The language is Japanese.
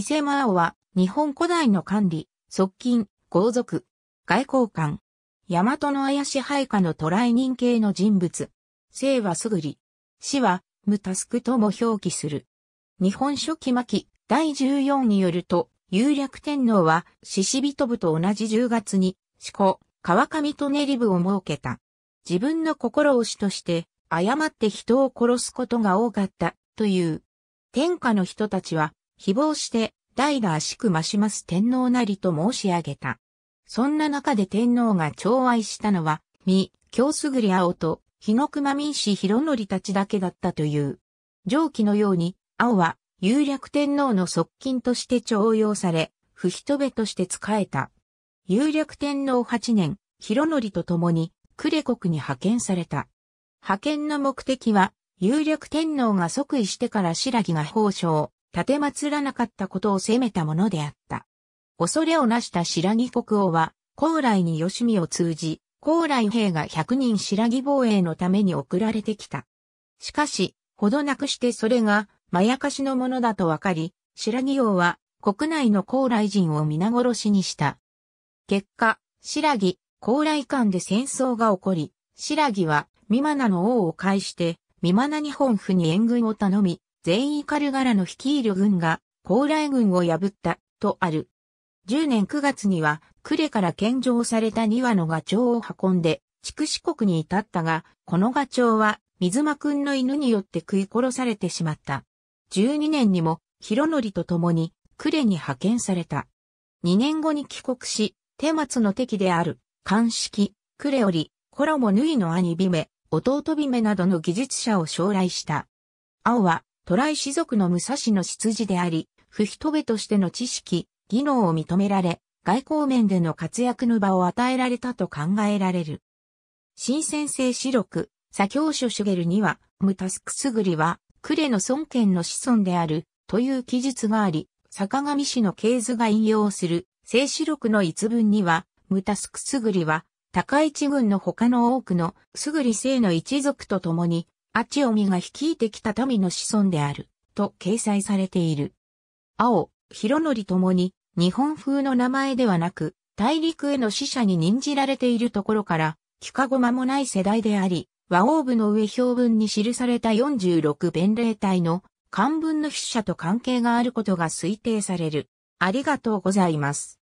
偽マオは、日本古代の管理、側近、豪族、外交官。大和の怪し配下の捕来人系の人物。生はすぐり。死は、無タスクとも表記する。日本書紀巻第14によると、有略天皇は、獅子人部と同じ10月に、四股、川上と練り部を設けた。自分の心をしとして、誤って人を殺すことが多かった、という。天下の人たちは、希望して、代が足くまします天皇なりと申し上げた。そんな中で天皇が寵愛したのは、三、京すぐり青と、日の熊民氏広則たちだけだったという。上記のように、青は、有略天皇の側近として徴用され、不人部として仕えた。有略天皇8年、広則と共に、呉国に派遣された。派遣の目的は、有略天皇が即位してから白木が法相、立て祀らなかったことを責めたものであった。恐れをなした白木国王は、高麗に吉見を通じ、高麗兵が100人白木防衛のために送られてきた。しかし、ほどなくしてそれが、まやかしのものだとわかり、白木王は、国内の高麗人を皆殺しにした。結果、白木、高麗間で戦争が起こり、白木は、ミマナの王を介して、ミマナ日本府に援軍を頼み、全員カルガラの率いる軍が、高麗軍を破った、とある。10年9月には、呉から献上された2羽のガチョウを運んで、筑四国に至ったが、このガチョウは、水間くんの犬によって食い殺されてしまった。12年にも、広則と共に、呉に派遣された。2年後に帰国し、手松の敵である、鑑識、呉織、コロモ縫いの兄ビメ、弟ビメなどの技術者を将来した。青は、トライ氏族の武蔵の執事であり、不人部としての知識、技能を認められ、外交面での活躍の場を与えられたと考えられる。新鮮性四録、左教書シュゲルには、ムタスクスグリは、クレの孫権の子孫である、という記述があり、坂上氏の系図が引用する、聖四録の一文には、ムタスクスグリは、高市軍の他の多くの、すぐり姓の一族と共に、アチオミが率いてきた民の子孫である、と掲載されている。青、広則ともに、日本風の名前ではなく、大陸への使者に任じられているところから、帰化後間もない世代であり、和王部の上標文に記された46弁霊体の漢文の筆者と関係があることが推定される。ありがとうございます。